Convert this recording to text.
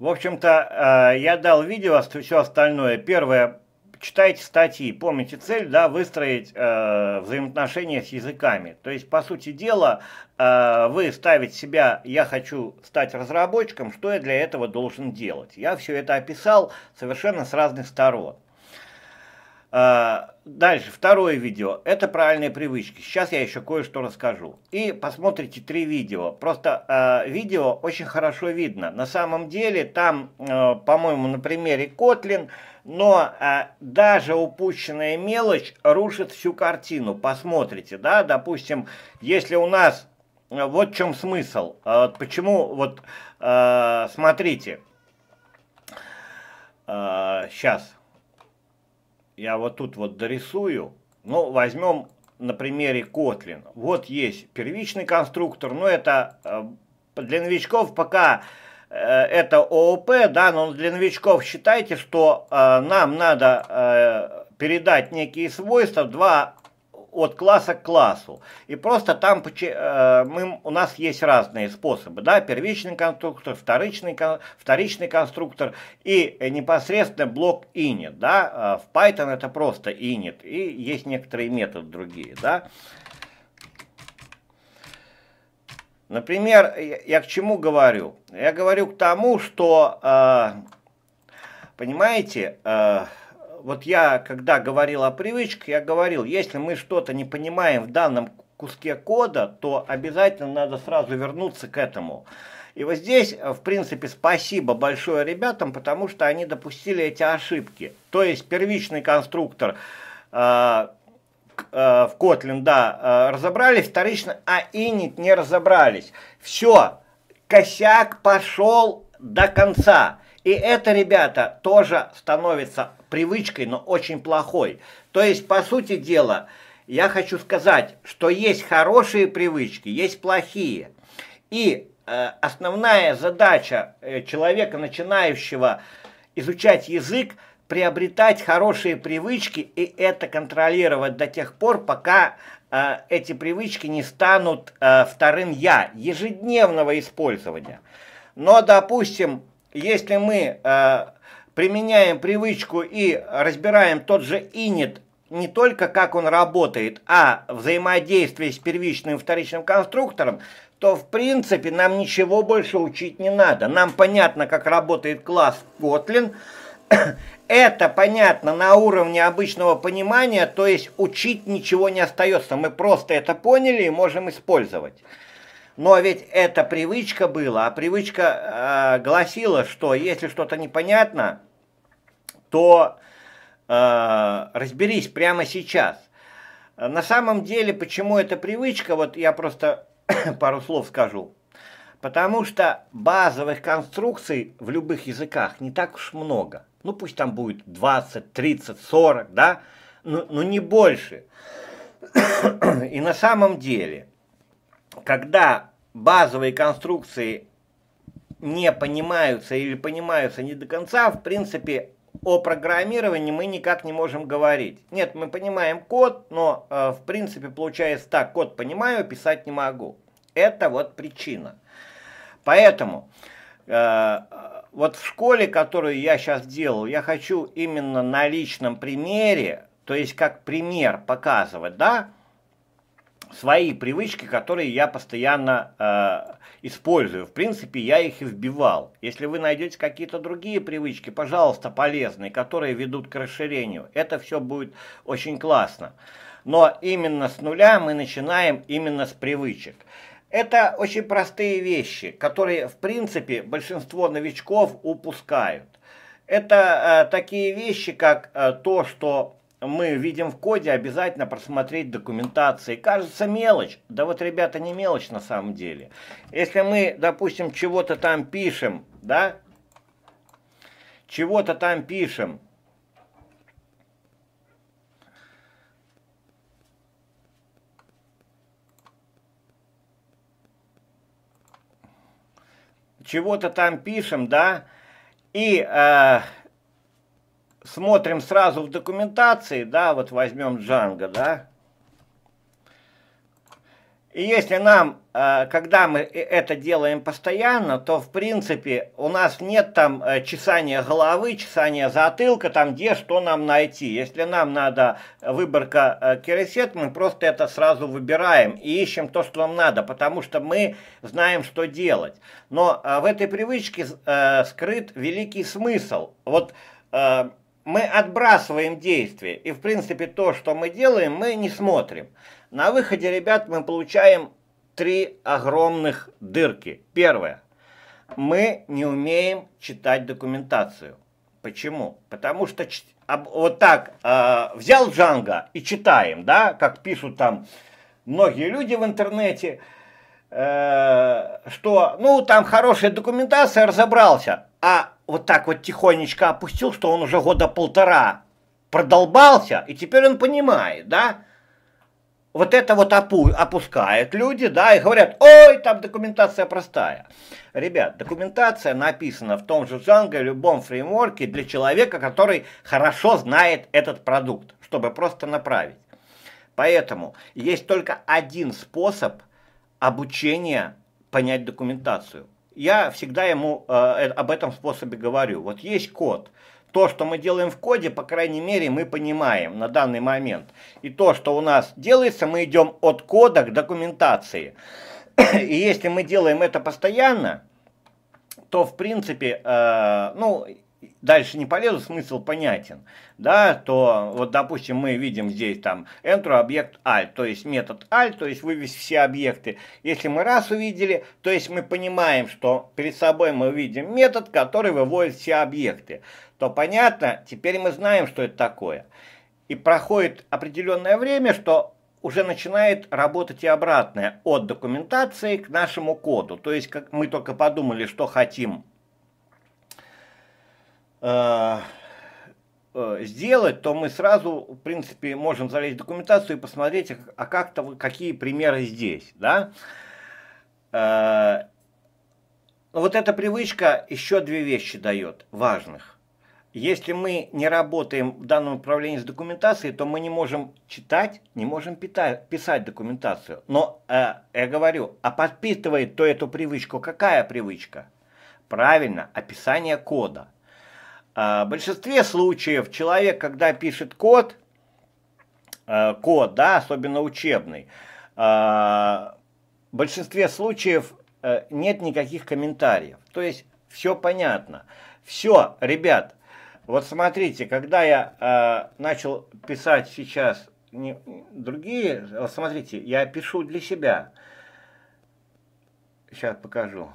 В общем-то, э, я дал видео, а все остальное. Первое, читайте статьи. Помните цель, да, выстроить э, взаимоотношения с языками. То есть, по сути дела, э, вы ставите себя, я хочу стать разработчиком, что я для этого должен делать. Я все это описал совершенно с разных сторон. Э, дальше, второе видео. Это правильные привычки. Сейчас я еще кое-что расскажу. И посмотрите три видео. Просто э, видео очень хорошо видно. На самом деле там, э, по-моему, на примере Котлин, но э, даже упущенная мелочь рушит всю картину. Посмотрите, да, допустим, если у нас... Э, вот в чем смысл. Э, почему, вот, э, смотрите. Сейчас э, я вот тут вот дорисую. Ну, возьмем на примере Kotlin. Вот есть первичный конструктор, но это э, для новичков пока э, это ООП, да, но для новичков считайте, что э, нам надо э, передать некие свойства, два от класса к классу. И просто там э, мы, у нас есть разные способы. Да? Первичный конструктор, вторичный, кон вторичный конструктор и непосредственно блок init. Да? Э, в Python это просто init. И есть некоторые методы другие. Да? Например, я, я к чему говорю? Я говорю к тому, что, э, понимаете, э, вот я, когда говорил о привычке, я говорил, если мы что-то не понимаем в данном куске кода, то обязательно надо сразу вернуться к этому. И вот здесь, э, в принципе, спасибо большое ребятам, потому что они допустили эти ошибки. То есть первичный конструктор э, э, в Kotlin, да, э, разобрались, вторично, а init не разобрались. Все, косяк пошел до конца. И это, ребята, тоже становится привычкой, но очень плохой. То есть, по сути дела, я хочу сказать, что есть хорошие привычки, есть плохие. И э, основная задача э, человека, начинающего изучать язык, приобретать хорошие привычки и это контролировать до тех пор, пока э, эти привычки не станут э, вторым «я» ежедневного использования. Но, допустим, если мы э, применяем привычку и разбираем тот же инит, не только как он работает, а взаимодействие с первичным и вторичным конструктором, то в принципе нам ничего больше учить не надо. Нам понятно, как работает класс Kotlin. Это понятно на уровне обычного понимания, то есть учить ничего не остается. Мы просто это поняли и можем использовать. Но ведь это привычка была, а привычка э, гласила, что если что-то непонятно, то э, разберись прямо сейчас. На самом деле, почему эта привычка, вот я просто пару слов скажу. Потому что базовых конструкций в любых языках не так уж много. Ну пусть там будет 20, 30, 40, да, но, ну, но ну, не больше. И на самом деле, когда базовые конструкции не понимаются или понимаются не до конца, в принципе, о программировании мы никак не можем говорить. Нет, мы понимаем код, но э, в принципе получается так, код понимаю, писать не могу. Это вот причина. Поэтому э, вот в школе, которую я сейчас делал, я хочу именно на личном примере, то есть как пример показывать, да, свои привычки, которые я постоянно э, использую. В принципе, я их избивал. Если вы найдете какие-то другие привычки, пожалуйста, полезные, которые ведут к расширению, это все будет очень классно. Но именно с нуля мы начинаем именно с привычек. Это очень простые вещи, которые, в принципе, большинство новичков упускают. Это э, такие вещи, как э, то, что мы видим в коде, обязательно просмотреть документации. Кажется мелочь, да вот, ребята, не мелочь на самом деле. Если мы, допустим, чего-то там пишем, да, чего-то там пишем, чего-то там пишем, да, и... Э, смотрим сразу в документации, да, вот возьмем Django, да, и если нам, э, когда мы э, это делаем постоянно, то в принципе у нас нет там э, чесания головы, чесания затылка, там где что нам найти. Если нам надо выборка керосет, мы просто это сразу выбираем и ищем то, что нам надо, потому что мы знаем, что делать. Но в этой привычке скрыт великий смысл. Вот мы отбрасываем действие, и в принципе то, что мы делаем, мы не смотрим. На выходе, ребят, мы получаем три огромных дырки. Первое. Мы не умеем читать документацию. Почему? Потому что вот так э, взял Джанго и читаем, да, как пишут там многие люди в интернете, э, что, ну, там хорошая документация, разобрался. А вот так вот тихонечко опустил, что он уже года полтора продолбался, и теперь он понимает, да? Вот это вот опу опускают люди, да, и говорят, ой, там документация простая. Ребят, документация написана в том же жанре, в любом фреймворке для человека, который хорошо знает этот продукт, чтобы просто направить. Поэтому есть только один способ обучения понять документацию – я всегда ему э, э, об этом способе говорю. Вот есть код. То, что мы делаем в коде, по крайней мере, мы понимаем на данный момент. И то, что у нас делается, мы идем от кода к документации. И если мы делаем это постоянно, то, в принципе, э, ну, дальше не полезу, смысл понятен, да, то вот, допустим, мы видим здесь там enter объект alt, то есть метод alt, то есть вывести все объекты. Если мы раз увидели, то есть мы понимаем, что перед собой мы видим метод, который выводит все объекты, то понятно, теперь мы знаем, что это такое. И проходит определенное время, что уже начинает работать и обратное от документации к нашему коду. То есть как мы только подумали, что хотим Э, э, сделать, то мы сразу, в принципе, можем залезть в документацию и посмотреть, а, а как-то какие примеры здесь, да. Э, вот эта привычка еще две вещи дает, важных. Если мы не работаем в данном направлении с документацией, то мы не можем читать, не можем питать, писать документацию. Но э, я говорю, а подпитывает то эту привычку какая привычка? Правильно, описание кода – а, в большинстве случаев человек, когда пишет код, а, код, да, особенно учебный, а, в большинстве случаев э, нет никаких комментариев. То есть все понятно. Все, ребят, вот смотрите, когда я начал писать сейчас другие, вот смотрите, я пишу для себя. Сейчас покажу.